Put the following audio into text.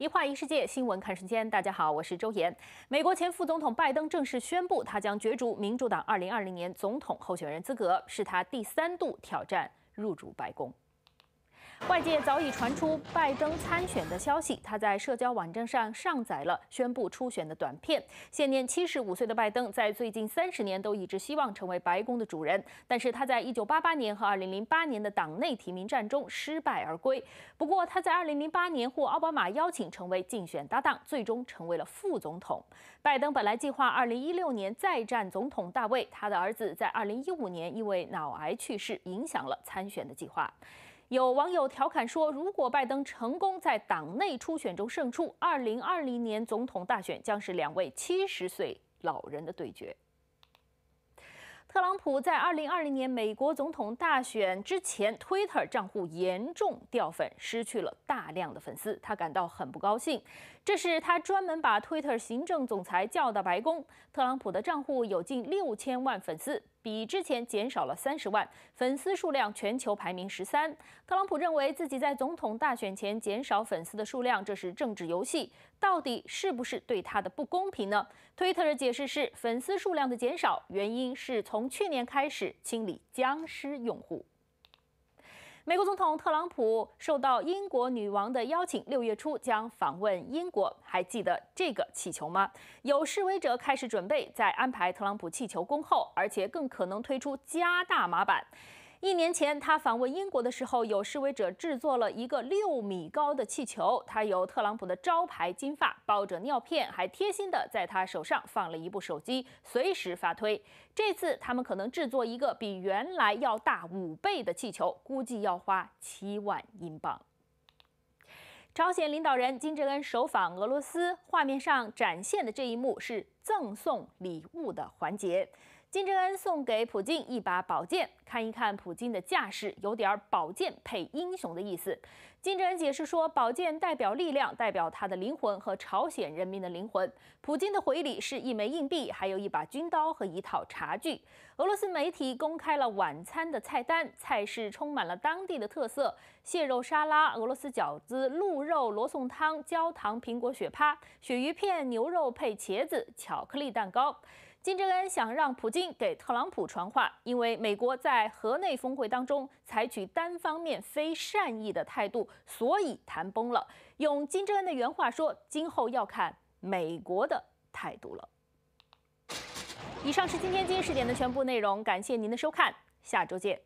一话一世界，新闻看时间。大家好，我是周岩。美国前副总统拜登正式宣布，他将角逐民主党2020年总统候选人资格，是他第三度挑战入主白宫。外界早已传出拜登参选的消息，他在社交网站上上载了宣布初选的短片。现年七十五岁的拜登，在最近三十年都一直希望成为白宫的主人，但是他在一九八八年和二零零八年的党内提名战中失败而归。不过他在二零零八年获奥巴马邀请成为竞选搭档，最终成为了副总统。拜登本来计划二零一六年再战总统大位，他的儿子在二零一五年因为脑癌去世，影响了参选的计划。有网友调侃说，如果拜登成功在党内初选中胜出，二零二零年总统大选将是两位七十岁老人的对决。特朗普在二零二零年美国总统大选之前，Twitter 账户严重掉粉，失去了大量的粉丝，他感到很不高兴。这是他专门把 Twitter 行政总裁叫到白宫。特朗普的账户有近六千万粉丝。比之前减少了三十万粉丝数量，全球排名十三。特朗普认为自己在总统大选前减少粉丝的数量，这是政治游戏。到底是不是对他的不公平呢？推特的解释是，粉丝数量的减少原因是从去年开始清理僵尸用户。美国总统特朗普受到英国女王的邀请，六月初将访问英国。还记得这个气球吗？有示威者开始准备，在安排特朗普气球恭候，而且更可能推出加大码版。一年前，他访问英国的时候，有示威者制作了一个六米高的气球，他有特朗普的招牌金发，抱着尿片，还贴心地在他手上放了一部手机，随时发推。这次他们可能制作一个比原来要大五倍的气球，估计要花七万英镑。朝鲜领导人金正恩首访俄罗斯，画面上展现的这一幕是赠送礼物的环节。金正恩送给普京一把宝剑，看一看普京的架势，有点宝剑配英雄的意思。金正恩解释说，宝剑代表力量，代表他的灵魂和朝鲜人民的灵魂。普京的回礼是一枚硬币，还有一把军刀和一套茶具。俄罗斯媒体公开了晚餐的菜单，菜式充满了当地的特色：蟹肉沙拉、俄罗斯饺子、鹿肉罗宋汤、焦糖苹果雪趴、鳕鱼片、牛肉配茄子、巧克力蛋糕。金正恩想让普京给特朗普传话，因为美国在河内峰会当中采取单方面非善意的态度，所以谈崩了。用金正恩的原话说：“今后要看美国的态度了。”以上是今天金十点的全部内容，感谢您的收看，下周见。